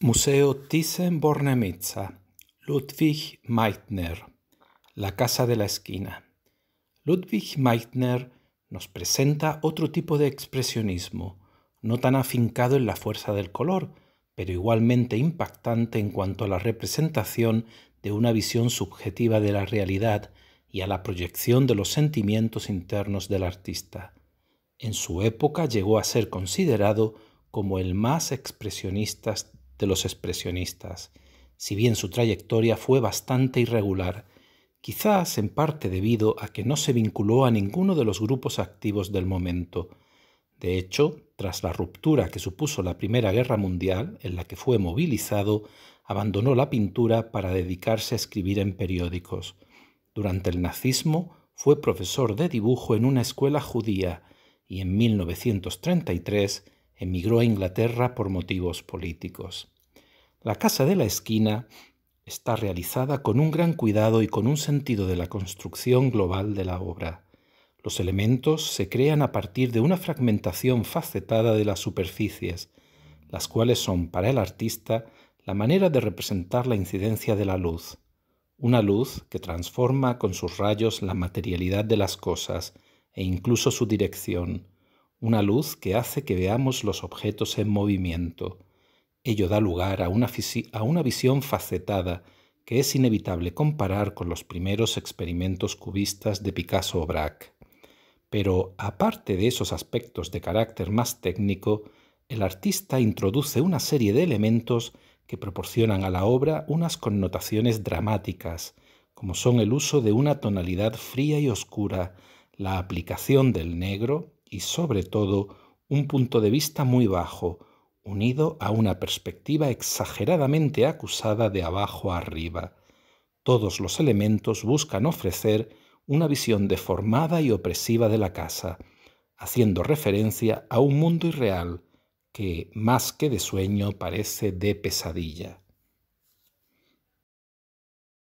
Museo Thyssen-Bornemisza, Ludwig Meitner, La Casa de la Esquina. Ludwig Meitner nos presenta otro tipo de expresionismo, no tan afincado en la fuerza del color, pero igualmente impactante en cuanto a la representación de una visión subjetiva de la realidad y a la proyección de los sentimientos internos del artista. En su época llegó a ser considerado como el más expresionista de los expresionistas. Si bien su trayectoria fue bastante irregular, quizás en parte debido a que no se vinculó a ninguno de los grupos activos del momento. De hecho, tras la ruptura que supuso la Primera Guerra Mundial, en la que fue movilizado, abandonó la pintura para dedicarse a escribir en periódicos. Durante el nazismo fue profesor de dibujo en una escuela judía y en 1933 emigró a Inglaterra por motivos políticos. La casa de la esquina está realizada con un gran cuidado y con un sentido de la construcción global de la obra. Los elementos se crean a partir de una fragmentación facetada de las superficies, las cuales son para el artista la manera de representar la incidencia de la luz, una luz que transforma con sus rayos la materialidad de las cosas e incluso su dirección, una luz que hace que veamos los objetos en movimiento. Ello da lugar a una, visión facetada que es inevitable comparar con los primeros experimentos cubistas de Picasso o Braque. Pero aparte de esos aspectos de carácter más técnico, el artista introduce una serie de elementos que proporcionan a la obra unas connotaciones dramáticas, como son el uso de una tonalidad fría y oscura, la aplicación del negro, y sobre todo un punto de vista muy bajo, unido a una perspectiva exageradamente acusada de abajo arriba. Todos los elementos buscan ofrecer una visión deformada y opresiva de la casa, haciendo referencia a un mundo irreal que, más que de sueño, parece de pesadilla.